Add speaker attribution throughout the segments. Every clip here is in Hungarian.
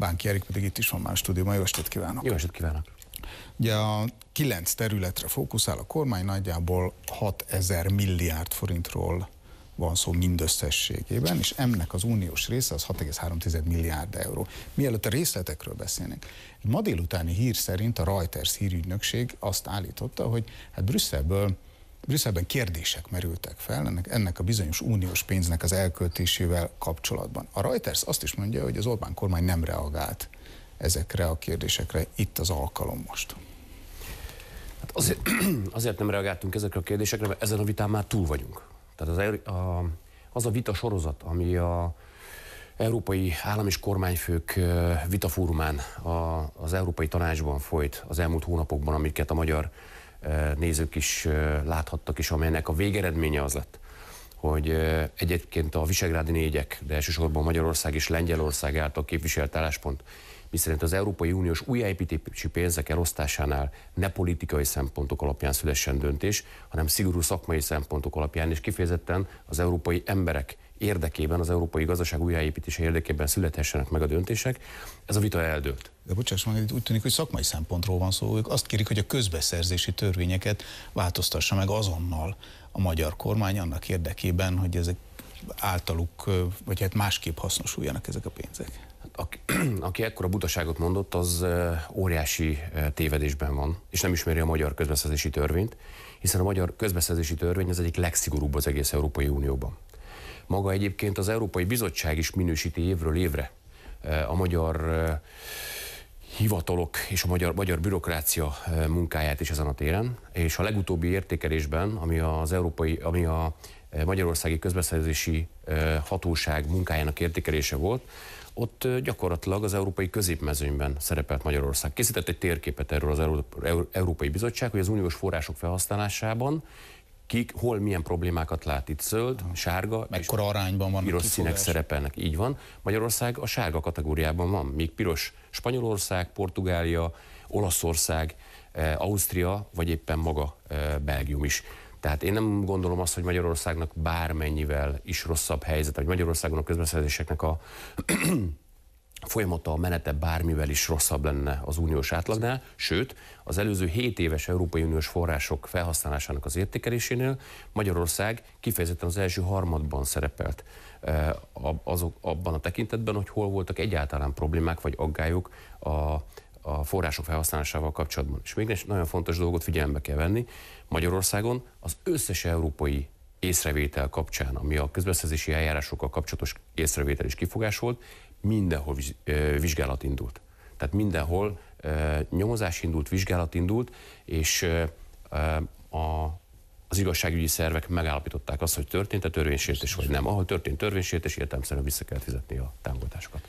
Speaker 1: Bánki Erik pedig itt is van már a stúdióban. Jó estét kívánok! Jó estét kívánok! Ugye a kilenc területre fókuszál a kormány, nagyjából 6000 milliárd forintról van szó mindösszességében, és ennek az uniós része az 6,3 milliárd euró. Mielőtt a részletekről beszélnénk, ma délutáni hír szerint a Reuters hírügynökség azt állította, hogy hát Brüsszelből Brüsszelben kérdések merültek fel ennek, ennek a bizonyos uniós pénznek az elköltésével kapcsolatban. A Reuters azt is mondja, hogy az Orbán kormány nem
Speaker 2: reagált ezekre a kérdésekre. Itt az alkalom most. Hát azért, azért nem reagáltunk ezekre a kérdésekre, mert ezen a vitán már túl vagyunk. Tehát az a, az a vita sorozat, ami a európai állam és kormányfők vitafórumán, az Európai Tanácsban folyt az elmúlt hónapokban, amiket a magyar nézők is láthattak is, amelynek a végeredménye az lett, hogy egyébként a visegrádi négyek, de elsősorban Magyarország és Lengyelország által képviselt álláspont, miszerint az Európai Uniós újjáépítési pénzek elosztásánál ne politikai szempontok alapján szülessen döntés, hanem szigorú szakmai szempontok alapján, és kifejezetten az európai emberek érdekében, az európai gazdaság újjáépítése érdekében születhessenek meg a döntések. Ez a vita eldőlt.
Speaker 1: De bocsáss meg, itt úgy tűnik, hogy szakmai szempontról van szó. Ők azt kérik, hogy a közbeszerzési törvényeket változtassa meg azonnal a magyar kormány annak érdekében, hogy ezek általuk, vagy hát másképp hasznosuljanak ezek a pénzek. Hát
Speaker 2: aki, aki ekkora butaságot mondott, az óriási tévedésben van, és nem ismeri a magyar közbeszerzési törvényt, hiszen a magyar közbeszerzési törvény az egyik legszigorúbb az egész Európai Unióban. Maga egyébként az Európai Bizottság is minősíti évről évre eh, a magyar eh, hivatalok és a magyar, magyar bürokrácia eh, munkáját is ezen a téren, és a legutóbbi értékelésben, ami az európai, ami a Magyarországi Közbeszerzési Hatóság munkájának értékelése volt, ott gyakorlatilag az európai középmezőnyben szerepelt Magyarország. Készített egy térképet erről az Európai Bizottság, hogy az uniós források felhasználásában kik, hol milyen problémákat lát itt zöld, Aha. sárga, mekkora arányban van piros színek szerepelnek, így van. Magyarország a sárga kategóriában van, míg piros Spanyolország, Portugália, Olaszország, eh, Ausztria, vagy éppen maga eh, Belgium is. Tehát én nem gondolom azt, hogy Magyarországnak bármennyivel is rosszabb helyzet, vagy Magyarországon a közbeszerzéseknek a folyamata, a menete bármivel is rosszabb lenne az uniós átlagnál, sőt, az előző 7 éves Európai Uniós források felhasználásának az értékelésénél Magyarország kifejezetten az első harmadban szerepelt eh, azok, abban a tekintetben, hogy hol voltak egyáltalán problémák vagy aggályok a, a források felhasználásával kapcsolatban. És még nagyon fontos dolgot figyelembe kell venni, Magyarországon az összes európai észrevétel kapcsán, ami a közbeszerzési eljárásokkal kapcsolatos észrevétel is kifogás volt, mindenhol vizsgálat indult. Tehát mindenhol nyomozás indult, vizsgálat indult, és a, az igazságügyi szervek megállapították azt, hogy történt-e törvénysértés, vagy nem. Ahol történt törvénysértés, értelemszerűen vissza kell fizetni a támogatásokat.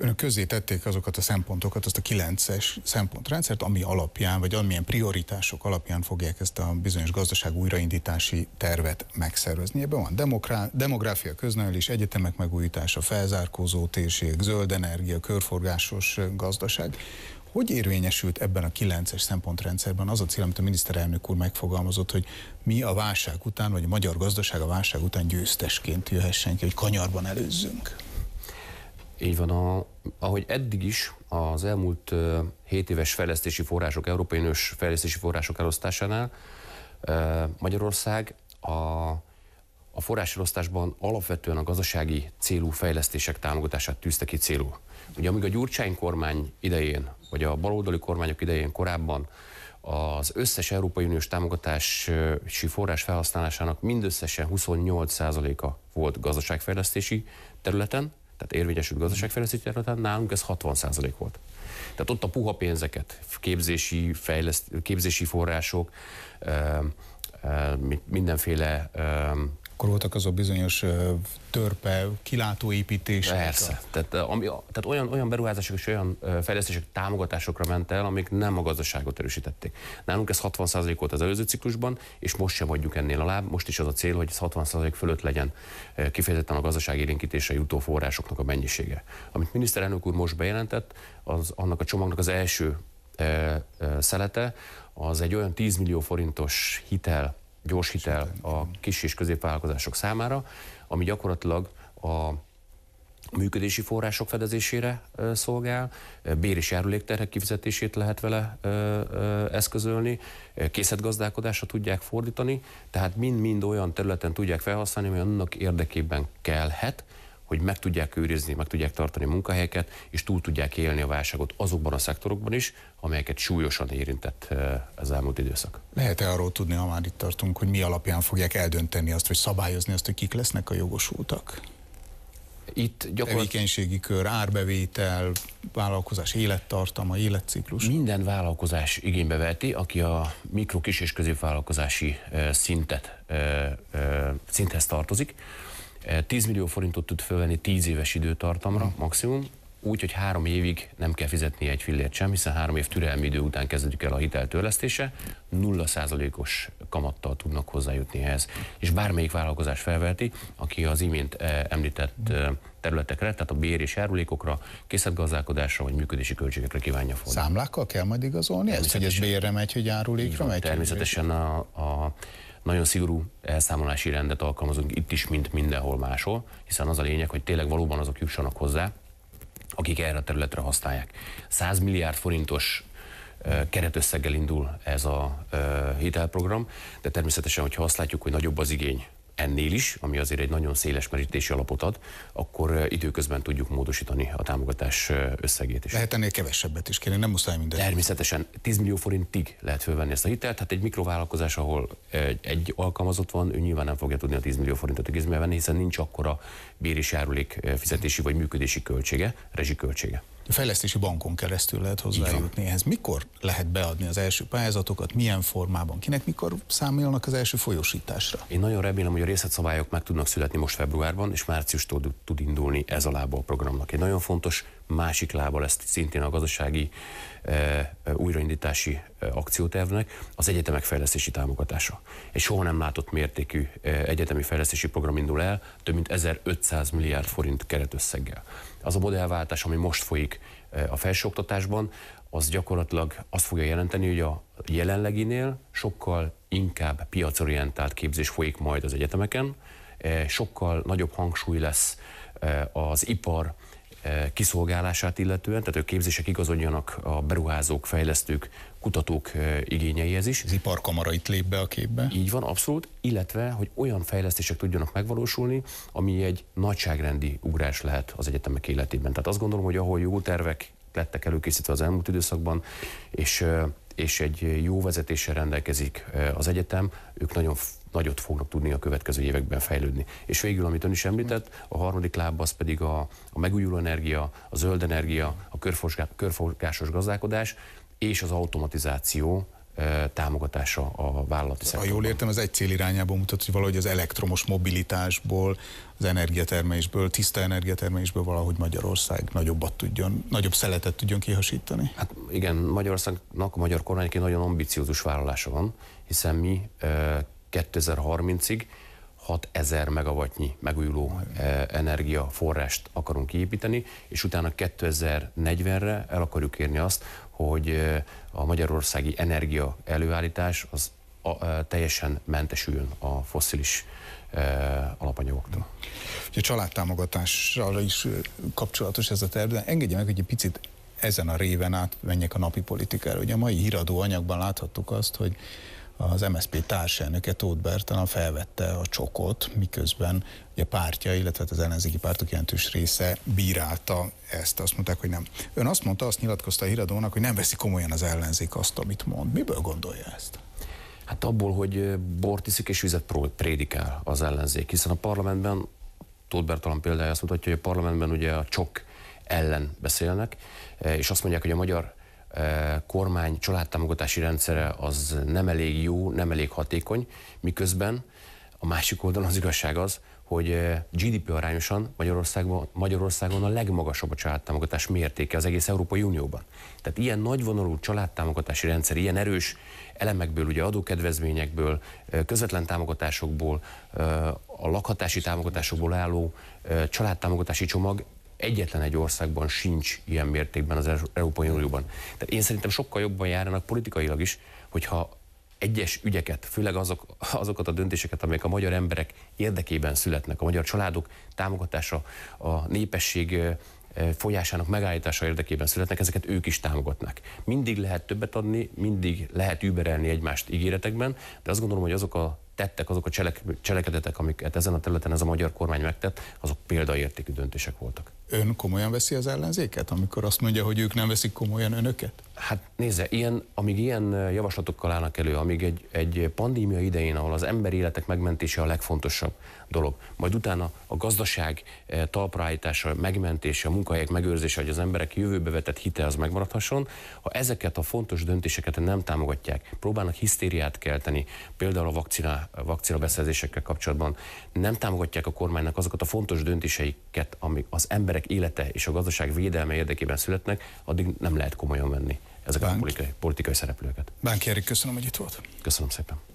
Speaker 1: Önök közé tették azokat a szempontokat, azt a kilences szempontrendszert, ami alapján, vagy amilyen prioritások alapján fogják ezt a bizonyos gazdaság újraindítási tervet megszervezni. Ebben van demográfia köznevelés, egyetemek megújítása, felzárkózó térség, zöld energia, körforgásos gazdaság. Hogy érvényesült ebben a kilences szempontrendszerben az a cél, amit a miniszterelnök úr megfogalmazott, hogy mi a válság után, vagy a magyar gazdaság a válság után győztesként jöhessen ki, hogy kanyarban előzzünk?
Speaker 2: Így van, a, ahogy eddig is az elmúlt 7 éves fejlesztési források, Európai Uniós fejlesztési források elosztásánál Magyarország a, a forráselosztásban alapvetően a gazdasági célú fejlesztések támogatását tűzte ki célú. Ugye amíg a Gyurcsány kormány idején, vagy a baloldali kormányok idején korábban az összes Európai Uniós támogatási forrás felhasználásának mindösszesen 28%-a volt gazdaságfejlesztési területen, tehát érvényesült gazdaságfejlesztési területen nálunk ez 60% volt. Tehát ott a puha pénzeket, képzési, fejleszt, képzési források, mindenféle akkor voltak azok
Speaker 1: bizonyos törpe, kilátóépítések. Persze.
Speaker 2: Tehát, ami, tehát olyan, olyan beruházások és olyan fejlesztések, támogatásokra ment el, amik nem a gazdaságot erősítették. Nálunk ez 60% volt az előző ciklusban, és most sem vagyjuk ennél alá. Most is az a cél, hogy ez 60% fölött legyen kifejezetten a gazdaság élénkítése jutó forrásoknak a mennyisége. Amit miniszterelnök úr most bejelentett, az annak a csomagnak az első szelete, az egy olyan 10 millió forintos hitel gyors hitel a kis és középvállalkozások számára, ami gyakorlatilag a működési források fedezésére szolgál, bér és járulékterhek kifizetését lehet vele eszközölni, készetgazdálkodásra tudják fordítani, tehát mind-mind olyan területen tudják felhasználni, ami annak érdekében kellhet, hogy meg tudják őrizni, meg tudják tartani munkahelyeket, és túl tudják élni a válságot azokban a szektorokban is, amelyeket súlyosan érintett eh, az elmúlt időszak.
Speaker 1: Lehet-e arról tudni, ha már itt tartunk, hogy mi alapján fogják eldönteni azt, hogy szabályozni azt, hogy kik lesznek a jogosultak? Itt gyakorlatilag... Tevékenységi kör, árbevétel, vállalkozás élettartama, életciklus. Minden vállalkozás igénybe
Speaker 2: veheti, aki a mikro, kis és középvállalkozási eh, szintet, eh, szinthez tartozik. 10 eh, millió forintot tud fölvenni 10 éves időtartamra mhm. maximum, úgy, hogy három évig nem kell fizetni egy fillért sem, hiszen három év türelmi idő után kezdődik el a hitel törlesztése, 0%-os kamattal tudnak hozzájutni ehhez. És bármelyik vállalkozás felveheti, aki az imént eh, említett eh, területekre, tehát a bér és járulékokra, készletgazdálkodásra vagy működési költségekre kívánja
Speaker 1: fordítani. Számlákkal kell majd igazolni Ez, hogy ez bérre megy, hogy járulékra
Speaker 2: megy? Természetesen a, a nagyon szigorú elszámolási rendet alkalmazunk itt is, mint mindenhol máshol, hiszen az a lényeg, hogy tényleg valóban azok jussanak hozzá, akik erre a területre használják. 100 milliárd forintos keretösszeggel indul ez a hitelprogram, de természetesen, hogyha azt látjuk, hogy nagyobb az igény ennél is, ami azért egy nagyon széles merítési alapot ad, akkor időközben tudjuk módosítani a támogatás összegét is.
Speaker 1: Lehet ennél kevesebbet is kérni, nem muszáj minden. Természetesen 10 millió forintig
Speaker 2: lehet fölvenni ezt a hitelt, hát egy mikrovállalkozás, ahol egy, egy alkalmazott van, ő nyilván nem fogja tudni a 10 millió forintot igazmélvenni, hiszen nincs akkora bérés járulék fizetési vagy működési költsége, rezsiköltsége.
Speaker 1: A fejlesztési bankon keresztül lehet hozzájutni ehhez. Mikor lehet beadni az első pályázatokat, milyen formában, kinek mikor számolnak az első folyosításra?
Speaker 2: Én nagyon remélem, hogy a részletszabályok meg tudnak születni most februárban, és márciustól tud indulni ez a lába a programnak. Egy nagyon fontos másik lába lesz szintén a gazdasági eh, eh, újraindítási eh, akciótervnek az egyetemek fejlesztési támogatása. Egy soha nem látott mértékű egyetemi fejlesztési program indul el, több mint 1500 milliárd forint keretösszeggel. Az a modellváltás, ami most folyik a felsőoktatásban, az gyakorlatilag azt fogja jelenteni, hogy a jelenleginél sokkal inkább piacorientált képzés folyik majd az egyetemeken, sokkal nagyobb hangsúly lesz az ipar Eh, kiszolgálását illetően, tehát a képzések igazodjanak a beruházók, fejlesztők, kutatók eh, igényeihez is. Az iparkamara itt lép be a képbe? Így van, abszolút, illetve, hogy olyan fejlesztések tudjanak megvalósulni, ami egy nagyságrendi ugrás lehet az egyetemek életében. Tehát azt gondolom, hogy ahol jó tervek lettek előkészítve az elmúlt időszakban, és eh, és egy jó vezetéssel rendelkezik az egyetem, ők nagyon nagyot fognak tudni a következő években fejlődni. És végül, amit ön is említett, a harmadik láb az pedig a, a megújuló energia, a zöld energia, a körforgásos gazdálkodás és az automatizáció e, támogatása a vállalati szektorban.
Speaker 1: Ha jól értem, az egy cél irányából mutat, hogy valahogy az elektromos mobilitásból, az energiatermelésből, tiszta energiatermelésből valahogy Magyarország nagyobbat tudjon, nagyobb szeletet tudjon kihasítani. Hát
Speaker 2: igen, Magyarországnak, a magyar kormánynak egy nagyon ambiciózus vállalása van, hiszen mi e, 2030-ig 6000 megawattnyi megújuló eh, energiaforrást akarunk kiépíteni, és utána 2040-re el akarjuk érni azt, hogy eh, a magyarországi energia előállítás az a, eh, teljesen mentesüljön a fosszilis e, alapanyagoktól. A családtámogatásra is kapcsolatos ez a terv, de engedje meg, hogy egy
Speaker 1: picit ezen a réven át menjek a napi politikára. Ugye a mai híradó anyagban láthattuk azt, hogy az MSZP társelnöke Tóth Bertalan felvette a csokot, miközben a pártja, illetve hát az ellenzéki pártok jelentős része bírálta ezt. Azt mondták, hogy nem. Ön azt mondta, azt nyilatkozta a híradónak, hogy nem veszi komolyan az ellenzék azt, amit mond. Miből gondolja ezt?
Speaker 2: Hát abból, hogy bort iszik és vizet prédikál az ellenzék, hiszen a parlamentben, Tóth Bertalan példája azt mutatja, hogy a parlamentben ugye a csok ellen beszélnek, e, és azt mondják, hogy a magyar E, kormány családtámogatási rendszere az nem elég jó, nem elég hatékony, miközben a másik oldalon az igazság az, hogy e, GDP arányosan Magyarországon, Magyarországon a legmagasabb a családtámogatás mértéke az egész Európai Unióban. Tehát ilyen nagyvonalú családtámogatási rendszer, ilyen erős elemekből, ugye adókedvezményekből, e, közvetlen támogatásokból, a lakhatási támogatásokból álló családtámogatási csomag Egyetlen egy országban sincs ilyen mértékben az Európai Unióban. Tehát én szerintem sokkal jobban járnak politikailag is, hogyha egyes ügyeket, főleg azok, azokat a döntéseket, amelyek a magyar emberek érdekében születnek, a magyar családok támogatása, a népesség folyásának megállítása érdekében születnek, ezeket ők is támogatnak. Mindig lehet többet adni, mindig lehet überelni egymást ígéretekben, de azt gondolom, hogy azok a tettek, azok a cselek, cselekedetek, amiket ezen a területen ez a magyar kormány megtett, azok példaértékű döntések voltak
Speaker 1: ön komolyan veszi az ellenzéket, amikor azt mondja, hogy ők nem veszik komolyan önöket? Hát
Speaker 2: nézze, ilyen, amíg ilyen javaslatokkal állnak elő, amíg egy, egy pandémia idején, ahol az ember életek megmentése a legfontosabb dolog, majd utána a gazdaság talpraállítása, megmentése, a munkahelyek megőrzése, hogy az emberek jövőbe vetett hite az megmaradhasson, ha ezeket a fontos döntéseket nem támogatják, próbálnak hisztériát kelteni, például a vakcina, vakcina beszerzésekkel kapcsolatban, nem támogatják a kormánynak azokat a fontos döntéseiket, amik az emberek élete és a gazdaság védelme érdekében születnek, addig nem lehet komolyan venni ezeket Bánk. a politikai, politikai szereplőket.
Speaker 1: Bánki Erik, köszönöm, hogy itt volt.
Speaker 2: Köszönöm szépen.